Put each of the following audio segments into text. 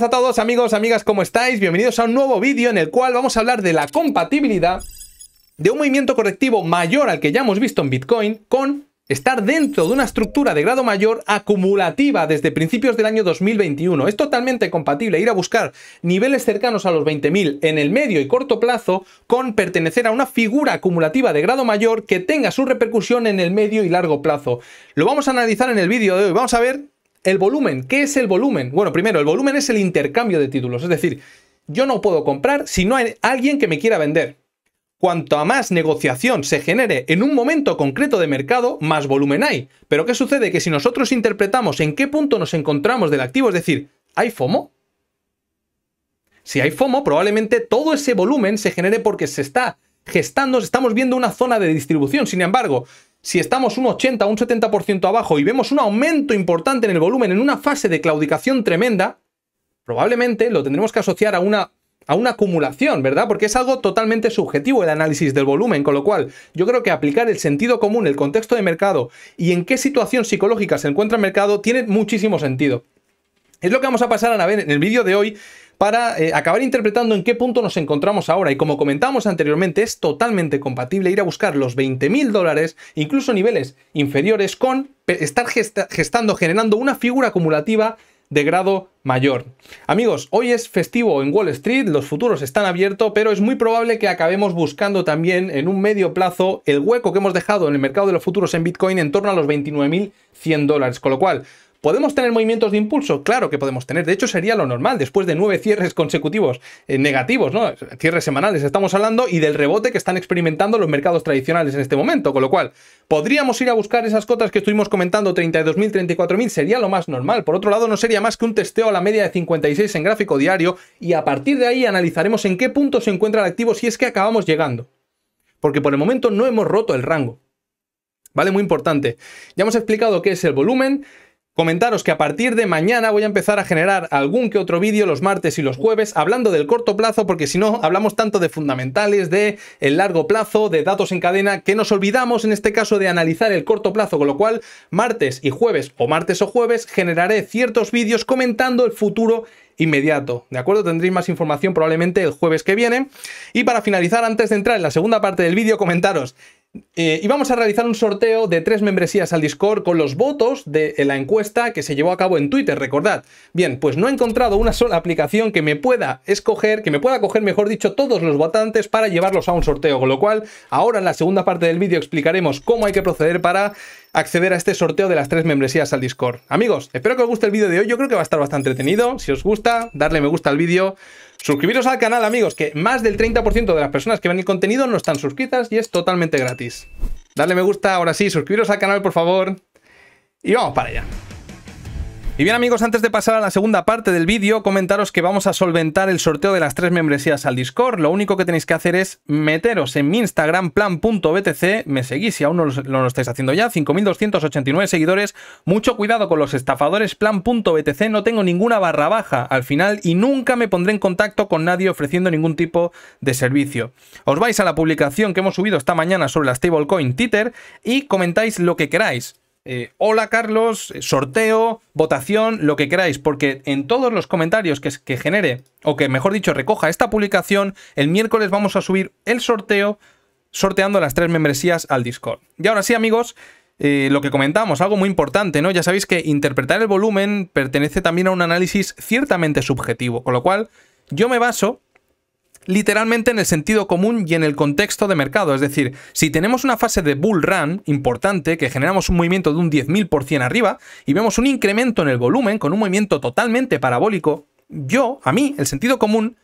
a todos amigos, amigas, ¿cómo estáis? Bienvenidos a un nuevo vídeo en el cual vamos a hablar de la compatibilidad de un movimiento correctivo mayor al que ya hemos visto en Bitcoin con estar dentro de una estructura de grado mayor acumulativa desde principios del año 2021. Es totalmente compatible ir a buscar niveles cercanos a los 20.000 en el medio y corto plazo con pertenecer a una figura acumulativa de grado mayor que tenga su repercusión en el medio y largo plazo. Lo vamos a analizar en el vídeo de hoy. Vamos a ver el volumen, ¿qué es el volumen? Bueno, primero, el volumen es el intercambio de títulos, es decir, yo no puedo comprar si no hay alguien que me quiera vender. Cuanto a más negociación se genere en un momento concreto de mercado, más volumen hay. Pero ¿qué sucede? Que si nosotros interpretamos en qué punto nos encontramos del activo, es decir, ¿hay FOMO? Si hay FOMO, probablemente todo ese volumen se genere porque se está gestando, estamos viendo una zona de distribución. Sin embargo, si estamos un 80 o un 70% abajo y vemos un aumento importante en el volumen en una fase de claudicación tremenda, probablemente lo tendremos que asociar a una, a una acumulación, ¿verdad? Porque es algo totalmente subjetivo el análisis del volumen, con lo cual yo creo que aplicar el sentido común, el contexto de mercado y en qué situación psicológica se encuentra el mercado tiene muchísimo sentido. Es lo que vamos a pasar a ver en el vídeo de hoy para eh, acabar interpretando en qué punto nos encontramos ahora. Y como comentamos anteriormente, es totalmente compatible ir a buscar los 20.000 dólares, incluso niveles inferiores, con estar gestando, generando una figura acumulativa de grado mayor. Amigos, hoy es festivo en Wall Street, los futuros están abiertos, pero es muy probable que acabemos buscando también en un medio plazo el hueco que hemos dejado en el mercado de los futuros en Bitcoin en torno a los 29.100 dólares, con lo cual ¿Podemos tener movimientos de impulso? Claro que podemos tener. De hecho, sería lo normal después de nueve cierres consecutivos eh, negativos, ¿no? Cierres semanales estamos hablando y del rebote que están experimentando los mercados tradicionales en este momento. Con lo cual, podríamos ir a buscar esas cotas que estuvimos comentando, 32.000, 34.000, sería lo más normal. Por otro lado, no sería más que un testeo a la media de 56 en gráfico diario y a partir de ahí analizaremos en qué punto se encuentra el activo si es que acabamos llegando. Porque por el momento no hemos roto el rango. ¿Vale? Muy importante. Ya hemos explicado qué es el volumen, Comentaros que a partir de mañana voy a empezar a generar algún que otro vídeo los martes y los jueves hablando del corto plazo porque si no hablamos tanto de fundamentales, de el largo plazo, de datos en cadena que nos olvidamos en este caso de analizar el corto plazo con lo cual martes y jueves o martes o jueves generaré ciertos vídeos comentando el futuro inmediato, ¿de acuerdo? Tendréis más información probablemente el jueves que viene. Y para finalizar, antes de entrar en la segunda parte del vídeo, comentaros, eh, y vamos a realizar un sorteo de tres membresías al Discord con los votos de la encuesta que se llevó a cabo en Twitter, recordad. Bien, pues no he encontrado una sola aplicación que me pueda escoger, que me pueda coger, mejor dicho, todos los votantes para llevarlos a un sorteo, con lo cual ahora en la segunda parte del vídeo explicaremos cómo hay que proceder para acceder a este sorteo de las tres membresías al Discord. Amigos, espero que os guste el vídeo de hoy, yo creo que va a estar bastante entretenido, si os gusta, darle me gusta al vídeo, Suscribiros al canal, amigos, que más del 30% de las personas que ven el contenido no están suscritas y es totalmente gratis. Dale me gusta, ahora sí, suscribiros al canal, por favor. Y vamos para allá. Y bien amigos, antes de pasar a la segunda parte del vídeo, comentaros que vamos a solventar el sorteo de las tres membresías al Discord. Lo único que tenéis que hacer es meteros en mi Instagram plan.btc, me seguís si aún no lo, estáis haciendo ya, 5.289 seguidores. Mucho cuidado con los estafadores plan.btc, no tengo ninguna barra baja al final y nunca me pondré en contacto con nadie ofreciendo ningún tipo de servicio. Os vais a la publicación que hemos subido esta mañana sobre la stablecoin Tether y comentáis lo que queráis eh, hola Carlos, eh, sorteo, votación, lo que queráis, porque en todos los comentarios que, que genere, o que mejor dicho, recoja esta publicación, el miércoles vamos a subir el sorteo sorteando las tres membresías al Discord. Y ahora sí, amigos, eh, lo que comentamos, algo muy importante, ¿no? Ya sabéis que interpretar el volumen pertenece también a un análisis ciertamente subjetivo, con lo cual yo me baso literalmente en el sentido común y en el contexto de mercado. Es decir, si tenemos una fase de bull run importante, que generamos un movimiento de un 10.000% arriba y vemos un incremento en el volumen con un movimiento totalmente parabólico, yo, a mí, el sentido común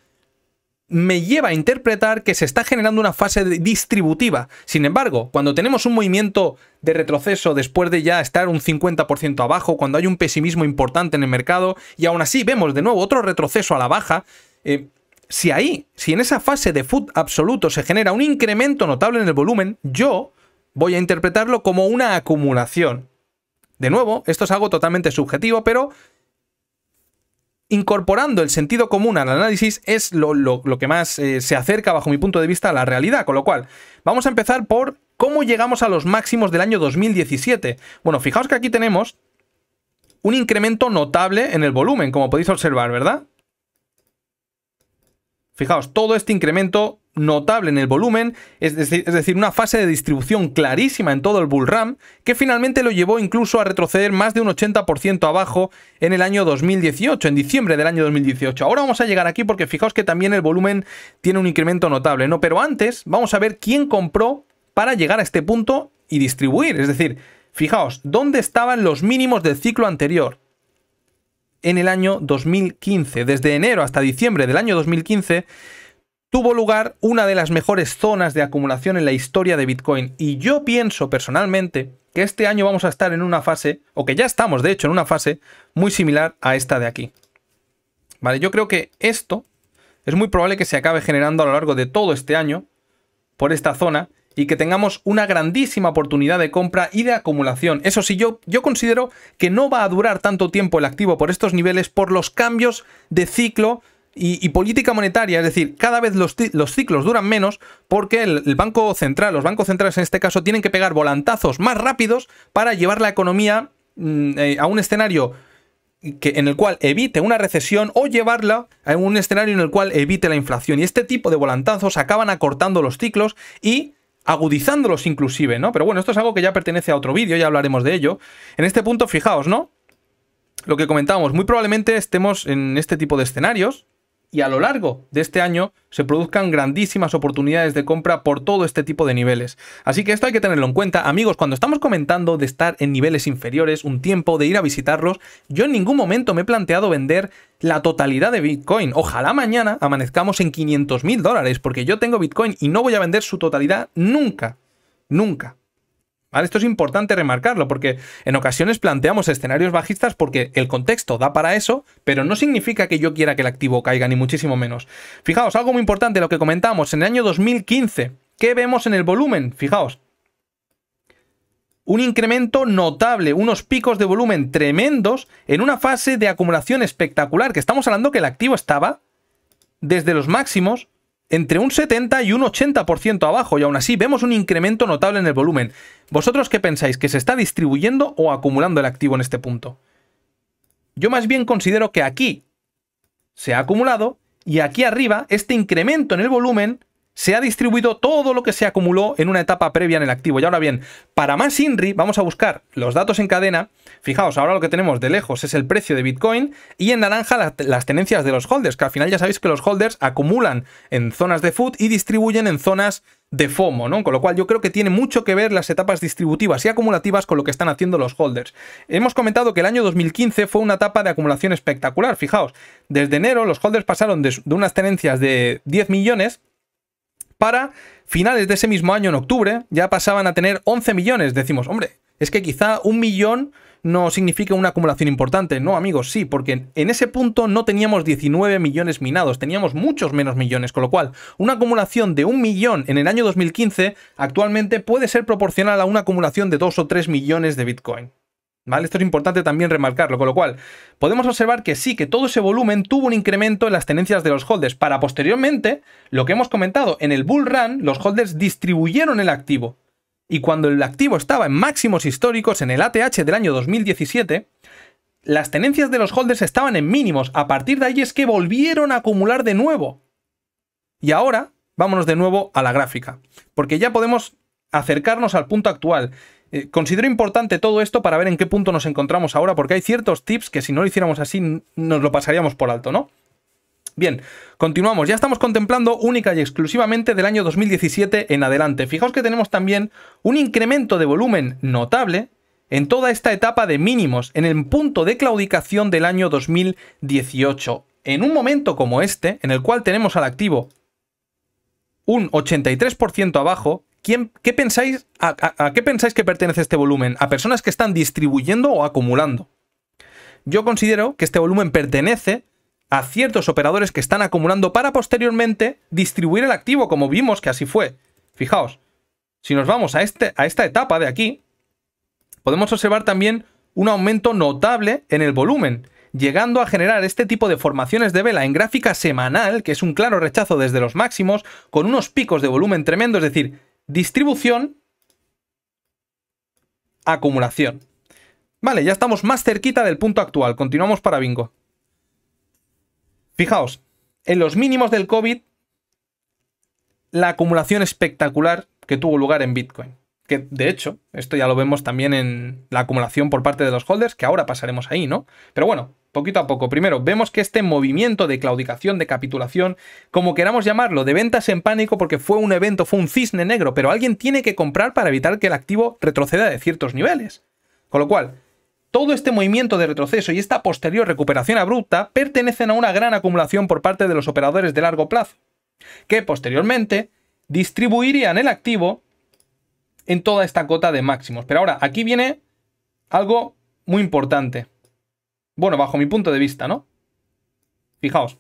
me lleva a interpretar que se está generando una fase distributiva. Sin embargo, cuando tenemos un movimiento de retroceso después de ya estar un 50% abajo, cuando hay un pesimismo importante en el mercado y aún así vemos de nuevo otro retroceso a la baja, eh, si ahí, si en esa fase de food absoluto se genera un incremento notable en el volumen, yo voy a interpretarlo como una acumulación. De nuevo, esto es algo totalmente subjetivo, pero incorporando el sentido común al análisis es lo, que más eh, se acerca, bajo mi punto de vista, a la realidad. Con lo cual, vamos a empezar por cómo llegamos a los máximos del año 2017. Bueno, fijaos que aquí tenemos un incremento notable en el volumen, como podéis observar, ¿verdad? Fijaos, todo este incremento notable en el volumen, es decir, una fase de distribución clarísima en todo el bullram, que finalmente lo llevó incluso a retroceder más de un 80% abajo en el año 2018, en diciembre del año 2018. Ahora vamos a llegar aquí porque fijaos que también el volumen tiene un incremento notable, ¿no? Pero antes vamos a ver quién compró para llegar a este punto y distribuir, es decir, fijaos, ¿dónde estaban los mínimos del ciclo anterior? en el año 2015. Desde enero hasta diciembre del año 2015 tuvo lugar una de las mejores zonas de acumulación en la historia de Bitcoin. Y yo pienso personalmente que este año vamos a estar en una fase, o que ya estamos de hecho en una fase muy similar a esta de aquí. Vale, yo creo que esto es muy probable que se acabe generando a lo largo de todo este año por esta zona y que tengamos una grandísima oportunidad de compra y de acumulación. Eso sí, yo, yo considero que no va a durar tanto tiempo el activo por estos niveles por los cambios de ciclo y, política monetaria, es decir, cada vez los, ciclos duran menos porque el, Banco Central, los bancos centrales en este caso, tienen que pegar volantazos más rápidos para llevar la economía mm, eh, a un escenario en el cual evite una recesión o llevarla a un escenario en el cual evite la inflación. Y este tipo de volantazos acaban acortando los ciclos y agudizándolos inclusive, ¿no? Pero bueno, esto es algo que ya pertenece a otro vídeo, ya hablaremos de ello. En este punto, fijaos, ¿no? Lo que comentábamos, muy probablemente estemos en este tipo de escenarios, y a lo largo de este año se produzcan grandísimas oportunidades de compra por todo este tipo de niveles. Así que esto hay que tenerlo en cuenta. Amigos, cuando estamos comentando de estar en niveles inferiores un tiempo, de ir a visitarlos, yo en ningún momento me he planteado vender la totalidad de Bitcoin. Ojalá mañana amanezcamos en 500 mil dólares, porque yo tengo Bitcoin y no voy a vender su totalidad nunca. Nunca. Esto es importante remarcarlo porque en ocasiones planteamos escenarios bajistas porque el contexto da para eso, pero no significa que yo quiera que el activo caiga, ni muchísimo menos. Fijaos, algo muy importante, lo que comentamos en el año 2015. ¿Qué vemos en el volumen? Fijaos. Un incremento notable, unos picos de volumen tremendos en una fase de acumulación espectacular, que estamos hablando que el activo estaba desde los máximos entre un 70 y un 80% abajo y aún así vemos un incremento notable en el volumen. ¿Vosotros qué pensáis? ¿Que se está distribuyendo o acumulando el activo en este punto? Yo más bien considero que aquí se ha acumulado y aquí arriba este incremento en el volumen se ha distribuido todo lo que se acumuló en una etapa previa en el activo. Y ahora bien, para más INRI vamos a buscar los datos en cadena. Fijaos, ahora lo que tenemos de lejos es el precio de Bitcoin y en naranja las tenencias de los holders, que al final ya sabéis que los holders acumulan en zonas de food y distribuyen en zonas de FOMO, ¿no? Con lo cual yo creo que tiene mucho que ver las etapas distributivas y acumulativas con lo que están haciendo los holders. Hemos comentado que el año 2015 fue una etapa de acumulación espectacular, fijaos, desde enero los holders pasaron de, unas tenencias de 10 millones para finales de ese mismo año, en octubre, ya pasaban a tener 11 millones. Decimos, hombre, es que quizá un millón no significa una acumulación importante. No, amigos, sí, porque en ese punto no teníamos 19 millones minados, teníamos muchos menos millones, con lo cual una acumulación de un millón en el año 2015 actualmente puede ser proporcional a una acumulación de 2 o 3 millones de Bitcoin. Esto es importante también remarcarlo, con lo cual podemos observar que sí, que todo ese volumen tuvo un incremento en las tenencias de los holders, para posteriormente, lo que hemos comentado, en el bull run los holders distribuyeron el activo. Y cuando el activo estaba en máximos históricos en el ATH del año 2017, las tenencias de los holders estaban en mínimos, a partir de ahí es que volvieron a acumular de nuevo. Y ahora, vámonos de nuevo a la gráfica, porque ya podemos acercarnos al punto actual. Eh, considero importante todo esto para ver en qué punto nos encontramos ahora, porque hay ciertos tips que si no lo hiciéramos así nos lo pasaríamos por alto, ¿no? Bien, continuamos. Ya estamos contemplando única y exclusivamente del año 2017 en adelante. Fijaos que tenemos también un incremento de volumen notable en toda esta etapa de mínimos, en el punto de claudicación del año 2018. En un momento como este, en el cual tenemos al activo un 83% abajo, qué pensáis, a, qué pensáis que pertenece este volumen? ¿A personas que están distribuyendo o acumulando? Yo considero que este volumen pertenece a ciertos operadores que están acumulando para posteriormente distribuir el activo, como vimos que así fue. Fijaos, si nos vamos a, este, a esta etapa de aquí, podemos observar también un aumento notable en el volumen, llegando a generar este tipo de formaciones de vela en gráfica semanal, que es un claro rechazo desde los máximos, con unos picos de volumen tremendo, es decir, distribución, acumulación. Vale, ya estamos más cerquita del punto actual. Continuamos para bingo. Fijaos, en los mínimos del COVID, la acumulación espectacular que tuvo lugar en Bitcoin. Que de hecho, esto ya lo vemos también en la acumulación por parte de los holders, que ahora pasaremos ahí, ¿no? Pero bueno, poquito a poco. Primero, vemos que este movimiento de claudicación, de capitulación, como queramos llamarlo, de ventas en pánico, porque fue un evento, fue un cisne negro, pero alguien tiene que comprar para evitar que el activo retroceda de ciertos niveles. Con lo cual, todo este movimiento de retroceso y esta posterior recuperación abrupta pertenecen a una gran acumulación por parte de los operadores de largo plazo, que posteriormente distribuirían el activo en toda esta cota de máximos. Pero ahora, aquí viene algo muy importante. Bueno, bajo mi punto de vista, ¿no? Fijaos.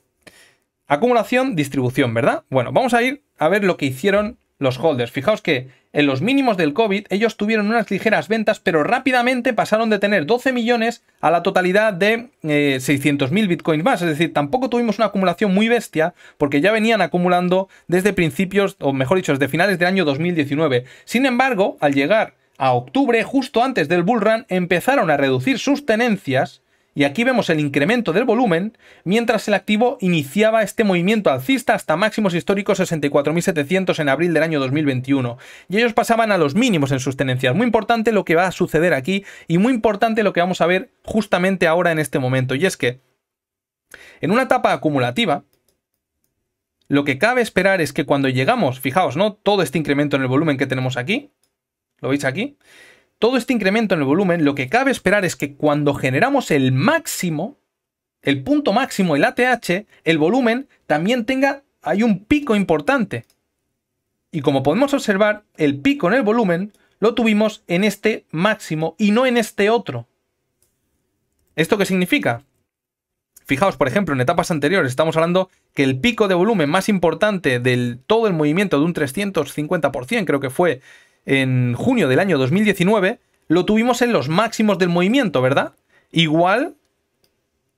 Acumulación, distribución, ¿verdad? Bueno, vamos a ir a ver lo que hicieron los holders. Fijaos que en los mínimos del COVID ellos tuvieron unas ligeras ventas, pero rápidamente pasaron de tener 12 millones a la totalidad de eh, 600.000 bitcoins más. Es decir, tampoco tuvimos una acumulación muy bestia porque ya venían acumulando desde principios, o mejor dicho, desde finales del año 2019. Sin embargo, al llegar a octubre, justo antes del bull run, empezaron a reducir sus tenencias y aquí vemos el incremento del volumen, mientras el activo iniciaba este movimiento alcista hasta máximos históricos 64.700 en abril del año 2021, y ellos pasaban a los mínimos en sus tenencias. Muy importante lo que va a suceder aquí y muy importante lo que vamos a ver justamente ahora en este momento, y es que en una etapa acumulativa, lo que cabe esperar es que cuando llegamos, fijaos, ¿no? Todo este incremento en el volumen que tenemos aquí, ¿lo veis aquí? todo este incremento en el volumen, lo que cabe esperar es que cuando generamos el máximo, el punto máximo, el ATH, el volumen también tenga, hay un pico importante. Y como podemos observar, el pico en el volumen lo tuvimos en este máximo y no en este otro. ¿Esto qué significa? Fijaos, por ejemplo, en etapas anteriores estamos hablando que el pico de volumen más importante del todo el movimiento de un 350%, creo que fue en junio del año 2019, lo tuvimos en los máximos del movimiento, ¿verdad? Igual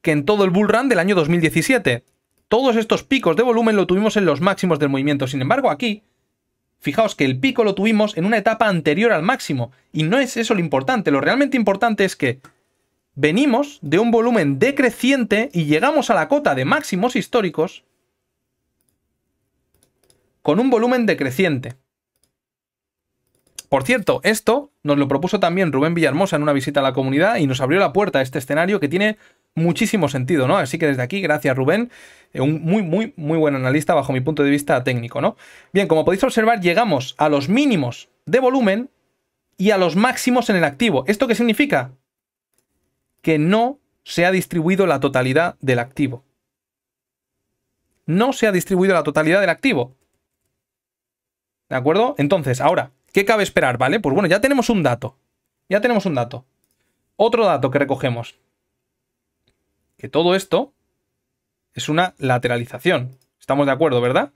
que en todo el bull run del año 2017. Todos estos picos de volumen lo tuvimos en los máximos del movimiento. Sin embargo, aquí, fijaos que el pico lo tuvimos en una etapa anterior al máximo. Y no es eso lo importante. Lo realmente importante es que venimos de un volumen decreciente y llegamos a la cota de máximos históricos con un volumen decreciente. Por cierto, esto nos lo propuso también Rubén Villarmosa en una visita a la comunidad y nos abrió la puerta a este escenario que tiene muchísimo sentido, ¿no? Así que desde aquí, gracias Rubén, eh, un muy, muy, muy buen analista bajo mi punto de vista técnico, ¿no? Bien, como podéis observar, llegamos a los mínimos de volumen y a los máximos en el activo. ¿Esto qué significa? Que no se ha distribuido la totalidad del activo. No se ha distribuido la totalidad del activo. ¿De acuerdo? Entonces, ahora, ¿Qué cabe esperar, vale? Pues bueno, ya tenemos un dato. Ya tenemos un dato. Otro dato que recogemos. Que todo esto es una lateralización. Estamos de acuerdo, ¿verdad?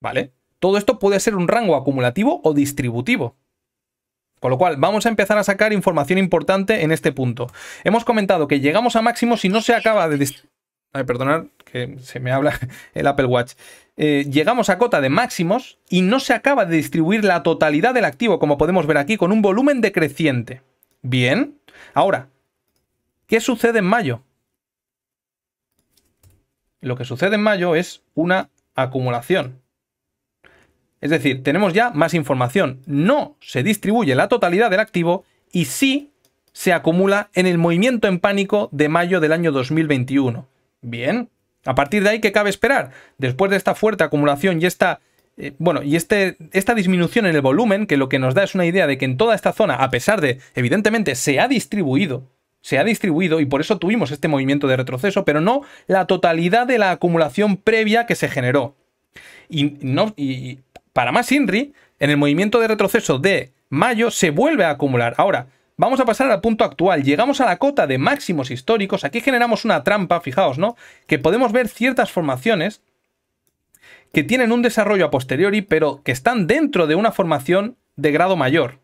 Vale. Todo esto puede ser un rango acumulativo o distributivo. Con lo cual, vamos a empezar a sacar información importante en este punto. Hemos comentado que llegamos a máximo si no se acaba de... Ay, perdonad, que se me habla el Apple Watch. Eh, llegamos a cota de máximos y no se acaba de distribuir la totalidad del activo, como podemos ver aquí, con un volumen decreciente. Bien. Ahora, ¿qué sucede en mayo? Lo que sucede en mayo es una acumulación. Es decir, tenemos ya más información. No se distribuye la totalidad del activo y sí se acumula en el movimiento en pánico de mayo del año 2021. Bien. A partir de ahí, ¿qué cabe esperar? Después de esta fuerte acumulación y esta eh, bueno, y este, esta disminución en el volumen, que lo que nos da es una idea de que en toda esta zona, a pesar de, evidentemente, se ha distribuido, se ha distribuido y por eso tuvimos este movimiento de retroceso, pero no la totalidad de la acumulación previa que se generó. Y, no, y para más INRI, en el movimiento de retroceso de mayo se vuelve a acumular. Ahora, vamos a pasar al punto actual. Llegamos a la cota de máximos históricos. Aquí generamos una trampa, fijaos, ¿no? Que podemos ver ciertas formaciones que tienen un desarrollo a posteriori, pero que están dentro de una formación de grado mayor.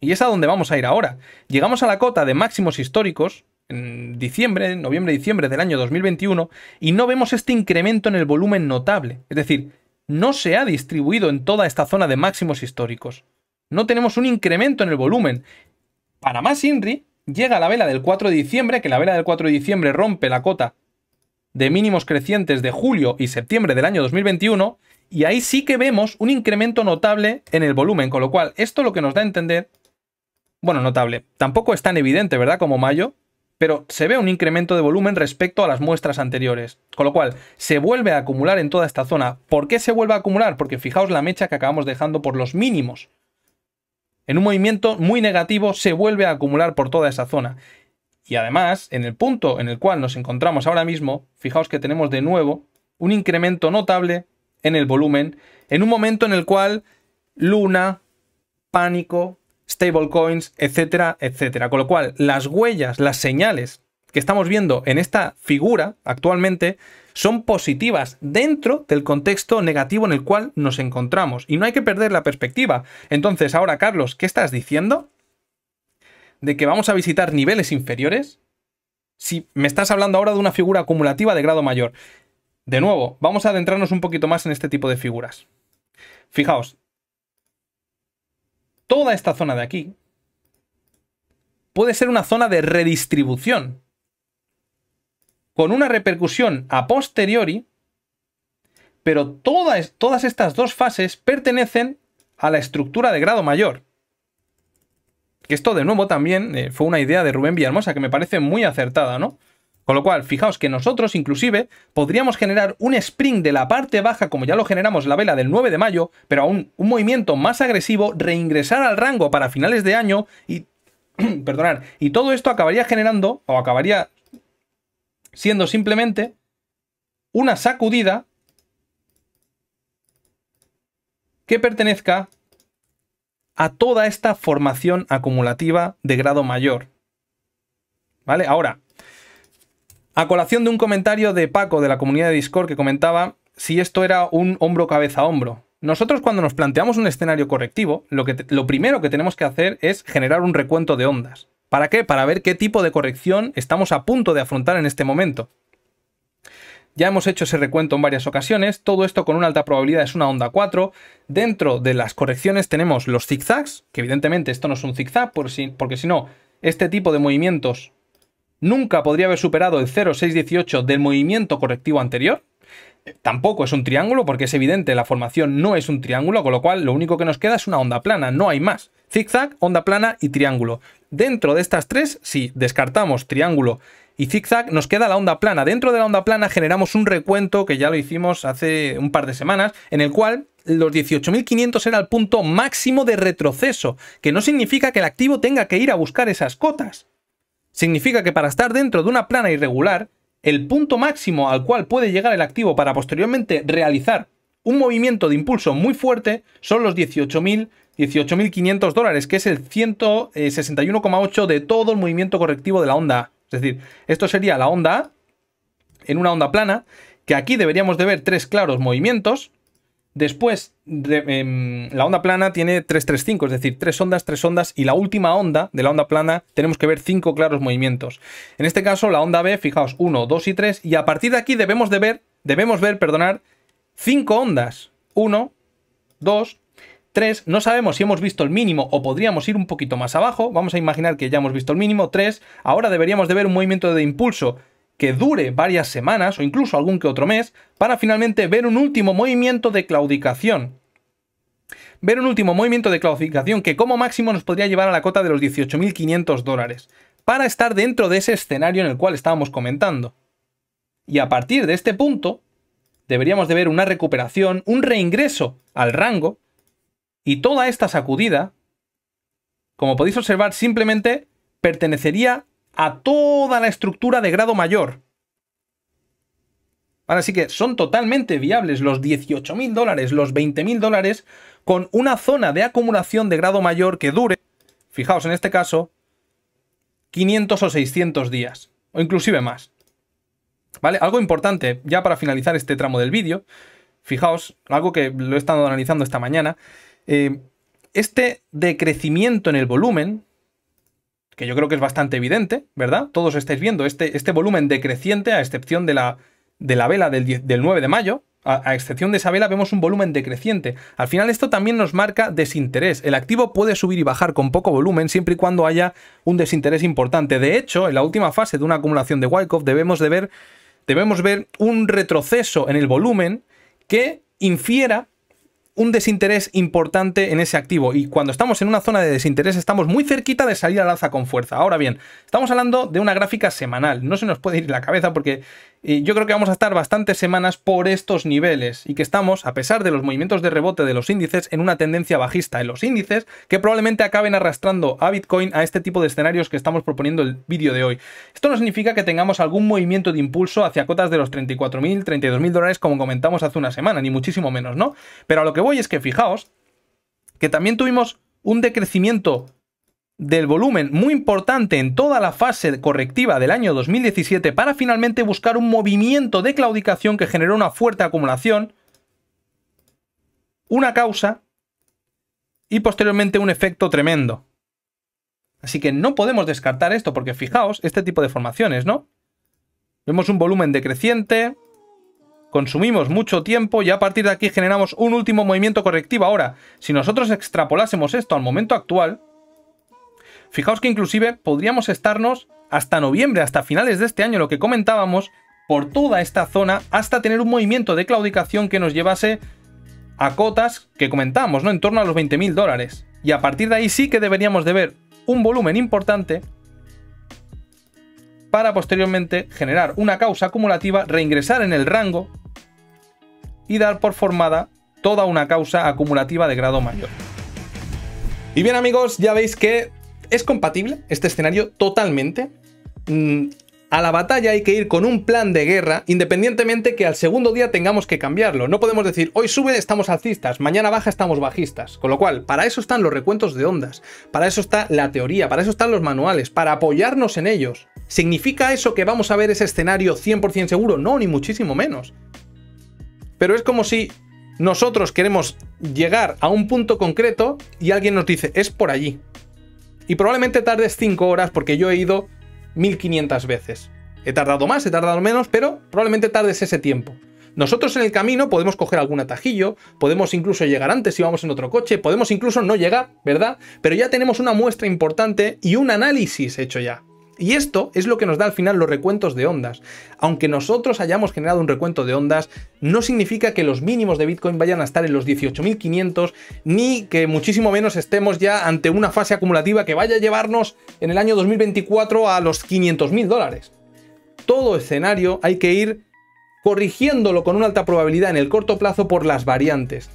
Y es a donde vamos a ir ahora. Llegamos a la cota de máximos históricos en diciembre, noviembre-diciembre del año 2021 y no vemos este incremento en el volumen notable. Es decir, no se ha distribuido en toda esta zona de máximos históricos. No tenemos un incremento en el volumen para más INRI, llega la vela del 4 de diciembre, que la vela del 4 de diciembre rompe la cota de mínimos crecientes de julio y septiembre del año 2021, y ahí sí que vemos un incremento notable en el volumen, con lo cual esto lo que nos da a entender, bueno, notable, tampoco es tan evidente, ¿verdad? Como mayo, pero se ve un incremento de volumen respecto a las muestras anteriores, con lo cual se vuelve a acumular en toda esta zona. ¿Por qué se vuelve a acumular? Porque fijaos la mecha que acabamos dejando por los mínimos en un movimiento muy negativo, se vuelve a acumular por toda esa zona. Y además, en el punto en el cual nos encontramos ahora mismo, fijaos que tenemos de nuevo un incremento notable en el volumen, en un momento en el cual Luna, pánico, stablecoins, etcétera, etcétera. Con lo cual, las huellas, las señales que estamos viendo en esta figura actualmente son positivas dentro del contexto negativo en el cual nos encontramos. Y no hay que perder la perspectiva. Entonces, ahora, Carlos, ¿qué estás diciendo? ¿De que vamos a visitar niveles inferiores? Si me estás hablando ahora de una figura acumulativa de grado mayor. De nuevo, vamos a adentrarnos un poquito más en este tipo de figuras. Fijaos, toda esta zona de aquí puede ser una zona de redistribución con una repercusión a posteriori, pero todas, todas estas dos fases pertenecen a la estructura de grado mayor. Que esto de nuevo también eh, fue una idea de Rubén Villarmosa que me parece muy acertada, ¿no? Con lo cual, fijaos que nosotros inclusive podríamos generar un spring de la parte baja, como ya lo generamos la vela del 9 de mayo, pero aún un movimiento más agresivo, reingresar al rango para finales de año y... perdonar, y todo esto acabaría generando, o acabaría siendo simplemente una sacudida que pertenezca a toda esta formación acumulativa de grado mayor. ¿Vale? Ahora, a colación de un comentario de Paco de la comunidad de Discord que comentaba si esto era un hombro cabeza hombro. Nosotros cuando nos planteamos un escenario correctivo, lo, que lo primero que tenemos que hacer es generar un recuento de ondas. ¿Para qué? Para ver qué tipo de corrección estamos a punto de afrontar en este momento. Ya hemos hecho ese recuento en varias ocasiones, todo esto con una alta probabilidad es una onda 4. Dentro de las correcciones tenemos los zigzags, que evidentemente esto no es un zigzag, porque si no, este tipo de movimientos nunca podría haber superado el 0,618 del movimiento correctivo anterior tampoco es un triángulo, porque es evidente, la formación no es un triángulo, con lo cual lo único que nos queda es una onda plana, no hay más. Zigzag, onda plana y triángulo. Dentro de estas tres, si descartamos triángulo y zigzag, nos queda la onda plana. Dentro de la onda plana generamos un recuento que ya lo hicimos hace un par de semanas, en el cual los 18.500 era el punto máximo de retroceso, que no significa que el activo tenga que ir a buscar esas cotas. Significa que para estar dentro de una plana irregular, el punto máximo al cual puede llegar el activo para posteriormente realizar un movimiento de impulso muy fuerte son los 18.000 18.500 dólares, que es el 161,8 eh, de todo el movimiento correctivo de la onda Es decir, esto sería la onda en una onda plana, que aquí deberíamos de ver tres claros movimientos, Después, de, em, la onda plana tiene 335, es decir, tres ondas, tres ondas, y la última onda de la onda plana tenemos que ver cinco claros movimientos. En este caso, la onda B, fijaos, 1, 2 y 3, y a partir de aquí debemos de ver, debemos ver, perdonar, cinco ondas. 1, 2, 3, no sabemos si hemos visto el mínimo o podríamos ir un poquito más abajo, vamos a imaginar que ya hemos visto el mínimo, 3, ahora deberíamos de ver un movimiento de impulso que dure varias semanas o incluso algún que otro mes, para finalmente ver un último movimiento de claudicación. Ver un último movimiento de claudicación que como máximo nos podría llevar a la cota de los 18.500 dólares, para estar dentro de ese escenario en el cual estábamos comentando. Y a partir de este punto, deberíamos de ver una recuperación, un reingreso al rango, y toda esta sacudida, como podéis observar, simplemente pertenecería a toda la estructura de grado mayor. Así que son totalmente viables los 18.000 dólares, los 20.000 dólares, con una zona de acumulación de grado mayor que dure, fijaos en este caso, 500 o 600 días, o inclusive más. ¿Vale? Algo importante, ya para finalizar este tramo del vídeo, fijaos, algo que lo he estado analizando esta mañana, eh, este decrecimiento en el volumen, que yo creo que es bastante evidente, ¿verdad? Todos estáis viendo este, este volumen decreciente, a excepción de la, de la vela del, 9 de mayo, a, excepción de esa vela, vemos un volumen decreciente. Al final esto también nos marca desinterés. El activo puede subir y bajar con poco volumen siempre y cuando haya un desinterés importante. De hecho, en la última fase de una acumulación de Wyckoff debemos, de ver, debemos ver un retroceso en el volumen que infiera un desinterés importante en ese activo y cuando estamos en una zona de desinterés estamos muy cerquita de salir al alza con fuerza. Ahora bien, estamos hablando de una gráfica semanal, no se nos puede ir la cabeza porque yo creo que vamos a estar bastantes semanas por estos niveles y que estamos, a pesar de los movimientos de rebote de los índices, en una tendencia bajista en los índices que probablemente acaben arrastrando a Bitcoin a este tipo de escenarios que estamos proponiendo el vídeo de hoy. Esto no significa que tengamos algún movimiento de impulso hacia cotas de los 34.000, 32.000 dólares como comentamos hace una semana, ni muchísimo menos, ¿no? Pero a lo que voy es que fijaos que también tuvimos un decrecimiento del volumen muy importante en toda la fase correctiva del año 2017 para finalmente buscar un movimiento de claudicación que generó una fuerte acumulación, una causa y posteriormente un efecto tremendo. Así que no podemos descartar esto porque fijaos este tipo de formaciones, ¿no? Vemos un volumen decreciente, consumimos mucho tiempo y a partir de aquí generamos un último movimiento correctivo. Ahora, si nosotros extrapolásemos esto al momento actual, Fijaos que inclusive podríamos estarnos hasta noviembre, hasta finales de este año, lo que comentábamos, por toda esta zona, hasta tener un movimiento de claudicación que nos llevase a cotas que comentábamos, ¿no? En torno a los 20.000 dólares. Y a partir de ahí sí que deberíamos de ver un volumen importante para posteriormente generar una causa acumulativa, reingresar en el rango y dar por formada toda una causa acumulativa de grado mayor. Y bien amigos, ya veis que es compatible este escenario totalmente. Mm, a la batalla hay que ir con un plan de guerra, independientemente que al segundo día tengamos que cambiarlo. No podemos decir, hoy sube, estamos alcistas, mañana baja, estamos bajistas. Con lo cual, para eso están los recuentos de ondas, para eso está la teoría, para eso están los manuales, para apoyarnos en ellos. ¿Significa eso que vamos a ver ese escenario 100% seguro? No, ni muchísimo menos. Pero es como si nosotros queremos llegar a un punto concreto y alguien nos dice, es por allí. Y probablemente tardes 5 horas porque yo he ido 1500 veces. He tardado más, he tardado menos, pero probablemente tardes ese tiempo. Nosotros en el camino podemos coger algún atajillo, podemos incluso llegar antes si vamos en otro coche, podemos incluso no llegar, ¿verdad? Pero ya tenemos una muestra importante y un análisis hecho ya. Y esto es lo que nos da al final los recuentos de ondas. Aunque nosotros hayamos generado un recuento de ondas, no significa que los mínimos de Bitcoin vayan a estar en los 18.500, ni que muchísimo menos estemos ya ante una fase acumulativa que vaya a llevarnos en el año 2024 a los 500.000 dólares. Todo escenario hay que ir corrigiéndolo con una alta probabilidad en el corto plazo por las variantes.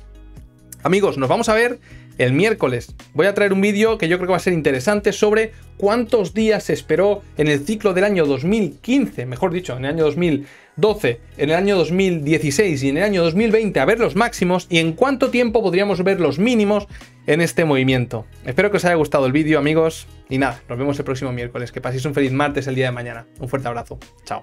Amigos, nos vamos a ver el miércoles. Voy a traer un vídeo que yo creo que va a ser interesante sobre cuántos días se esperó en el ciclo del año 2015, mejor dicho, en el año 2012, en el año 2016 y en el año 2020 a ver los máximos y en cuánto tiempo podríamos ver los mínimos en este movimiento. Espero que os haya gustado el vídeo, amigos. Y nada, nos vemos el próximo miércoles. Que paséis un feliz martes el día de mañana. Un fuerte abrazo. Chao.